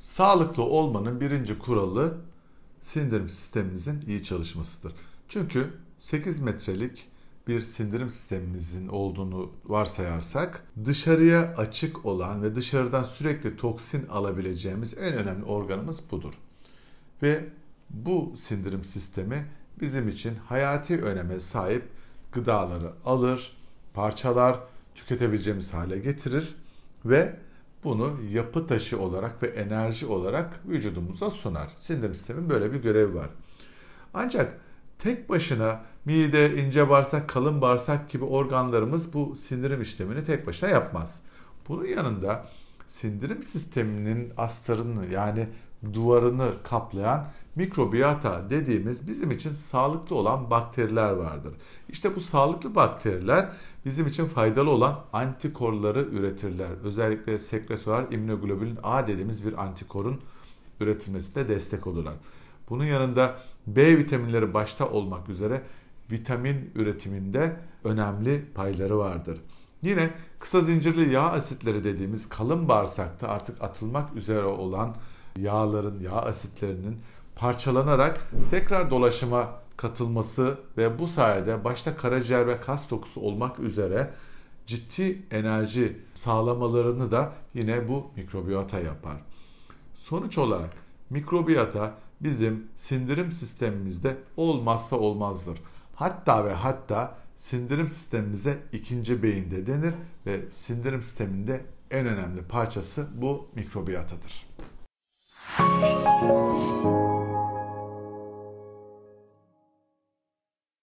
Sağlıklı olmanın birinci kuralı sindirim sistemimizin iyi çalışmasıdır. Çünkü 8 metrelik bir sindirim sistemimizin olduğunu varsayarsak dışarıya açık olan ve dışarıdan sürekli toksin alabileceğimiz en önemli organımız budur. Ve bu sindirim sistemi bizim için hayati öneme sahip gıdaları alır, parçalar, tüketebileceğimiz hale getirir ve bunu yapı taşı olarak ve enerji olarak vücudumuza sunar. Sindirim sistemin böyle bir görevi var. Ancak tek başına mide, ince bağırsak, kalın bağırsak gibi organlarımız bu sindirim işlemini tek başına yapmaz. Bunun yanında sindirim sisteminin astarını yani duvarını kaplayan mikrobiyata dediğimiz bizim için sağlıklı olan bakteriler vardır. İşte bu sağlıklı bakteriler bizim için faydalı olan antikorları üretirler. Özellikle sekretuar immunoglobulin A dediğimiz bir antikorun üretilmesine destek olurlar. Bunun yanında B vitaminleri başta olmak üzere vitamin üretiminde önemli payları vardır. Yine kısa zincirli yağ asitleri dediğimiz kalın bağırsakta artık atılmak üzere olan yağların, yağ asitlerinin parçalanarak tekrar dolaşıma katılması ve bu sayede başta karaciğer ve kas dokusu olmak üzere ciddi enerji sağlamalarını da yine bu mikrobiyata yapar. Sonuç olarak mikrobiyata bizim sindirim sistemimizde olmazsa olmazdır. Hatta ve hatta sindirim sistemimize ikinci beyinde denir ve sindirim sisteminde en önemli parçası bu mikrobiyatadır. Müzik